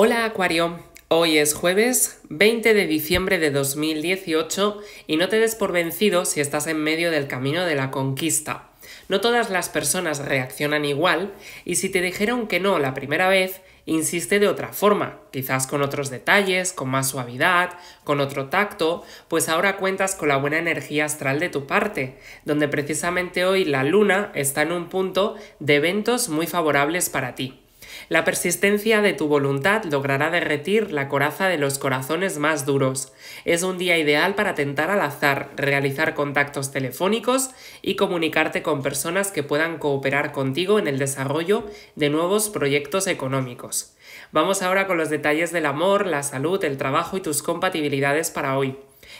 Hola Acuario, hoy es jueves 20 de diciembre de 2018 y no te des por vencido si estás en medio del camino de la conquista. No todas las personas reaccionan igual y si te dijeron que no la primera vez, insiste de otra forma, quizás con otros detalles, con más suavidad, con otro tacto, pues ahora cuentas con la buena energía astral de tu parte, donde precisamente hoy la luna está en un punto de eventos muy favorables para ti. La persistencia de tu voluntad logrará derretir la coraza de los corazones más duros. Es un día ideal para tentar al azar, realizar contactos telefónicos y comunicarte con personas que puedan cooperar contigo en el desarrollo de nuevos proyectos económicos. Vamos ahora con los detalles del amor, la salud, el trabajo y tus compatibilidades para hoy.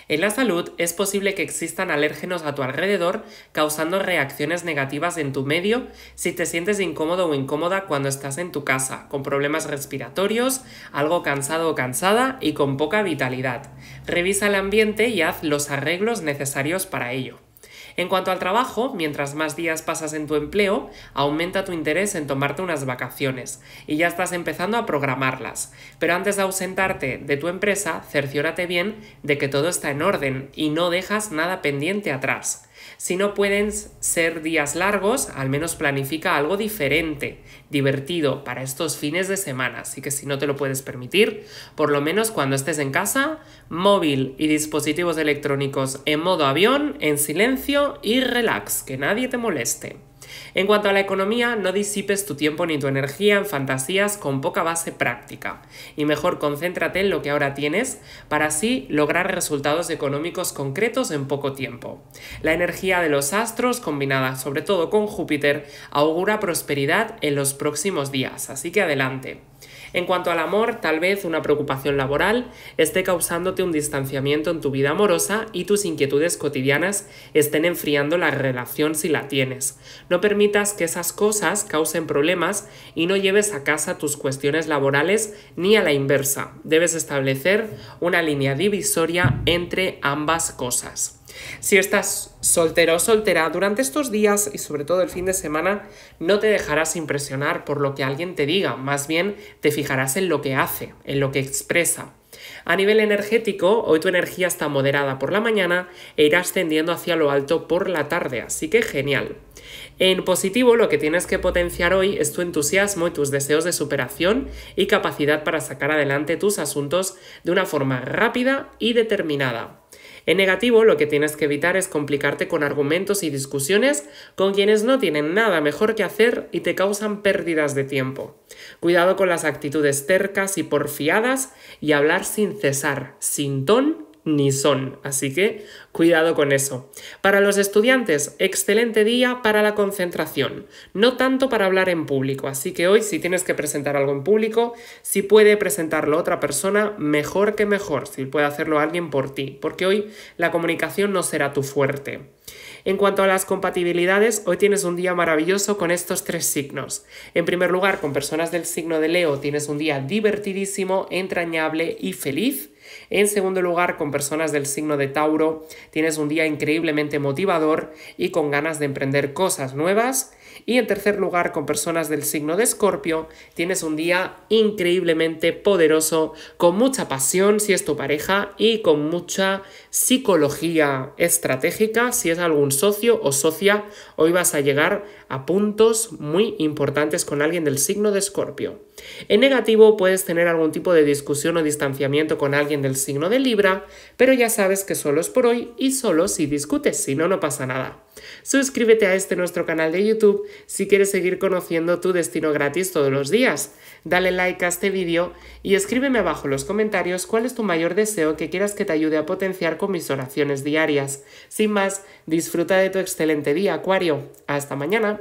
En la salud es posible que existan alérgenos a tu alrededor causando reacciones negativas en tu medio si te sientes incómodo o incómoda cuando estás en tu casa, con problemas respiratorios, algo cansado o cansada y con poca vitalidad. Revisa el ambiente y haz los arreglos necesarios para ello. En cuanto al trabajo, mientras más días pasas en tu empleo, aumenta tu interés en tomarte unas vacaciones y ya estás empezando a programarlas. Pero antes de ausentarte de tu empresa, cerciórate bien de que todo está en orden y no dejas nada pendiente atrás. Si no pueden ser días largos, al menos planifica algo diferente, divertido para estos fines de semana. Así que si no te lo puedes permitir, por lo menos cuando estés en casa, móvil y dispositivos electrónicos en modo avión, en silencio y relax, que nadie te moleste. En cuanto a la economía, no disipes tu tiempo ni tu energía en fantasías con poca base práctica y mejor concéntrate en lo que ahora tienes para así lograr resultados económicos concretos en poco tiempo. La energía de los astros, combinada sobre todo con Júpiter, augura prosperidad en los próximos días, así que adelante. En cuanto al amor, tal vez una preocupación laboral esté causándote un distanciamiento en tu vida amorosa y tus inquietudes cotidianas estén enfriando la relación si la tienes. No permitas que esas cosas causen problemas y no lleves a casa tus cuestiones laborales ni a la inversa. Debes establecer una línea divisoria entre ambas cosas. Si estás soltero o soltera, durante estos días y sobre todo el fin de semana, no te dejarás impresionar por lo que alguien te diga, más bien te fijarás en lo que hace, en lo que expresa. A nivel energético, hoy tu energía está moderada por la mañana e irá ascendiendo hacia lo alto por la tarde, así que genial. En positivo, lo que tienes que potenciar hoy es tu entusiasmo y tus deseos de superación y capacidad para sacar adelante tus asuntos de una forma rápida y determinada. En negativo, lo que tienes que evitar es complicarte con argumentos y discusiones con quienes no tienen nada mejor que hacer y te causan pérdidas de tiempo. Cuidado con las actitudes tercas y porfiadas y hablar sin cesar, sin ton ni son. Así que cuidado con eso. Para los estudiantes, excelente día para la concentración. No tanto para hablar en público. Así que hoy, si tienes que presentar algo en público, si puede presentarlo otra persona, mejor que mejor. Si puede hacerlo alguien por ti. Porque hoy la comunicación no será tu fuerte. En cuanto a las compatibilidades, hoy tienes un día maravilloso con estos tres signos. En primer lugar, con personas del signo de Leo tienes un día divertidísimo, entrañable y feliz. En segundo lugar, con personas del signo de Tauro, tienes un día increíblemente motivador y con ganas de emprender cosas nuevas y en tercer lugar, con personas del signo de Escorpio, tienes un día increíblemente poderoso, con mucha pasión si es tu pareja y con mucha psicología estratégica si es algún socio o socia. Hoy vas a llegar a puntos muy importantes con alguien del signo de Escorpio. En negativo puedes tener algún tipo de discusión o distanciamiento con alguien del signo de Libra, pero ya sabes que solo es por hoy y solo si discutes, si no, no pasa nada. Suscríbete a este nuestro canal de YouTube si quieres seguir conociendo tu destino gratis todos los días. Dale like a este vídeo y escríbeme abajo en los comentarios cuál es tu mayor deseo que quieras que te ayude a potenciar con mis oraciones diarias. Sin más, disfruta de tu excelente día, Acuario. Hasta mañana.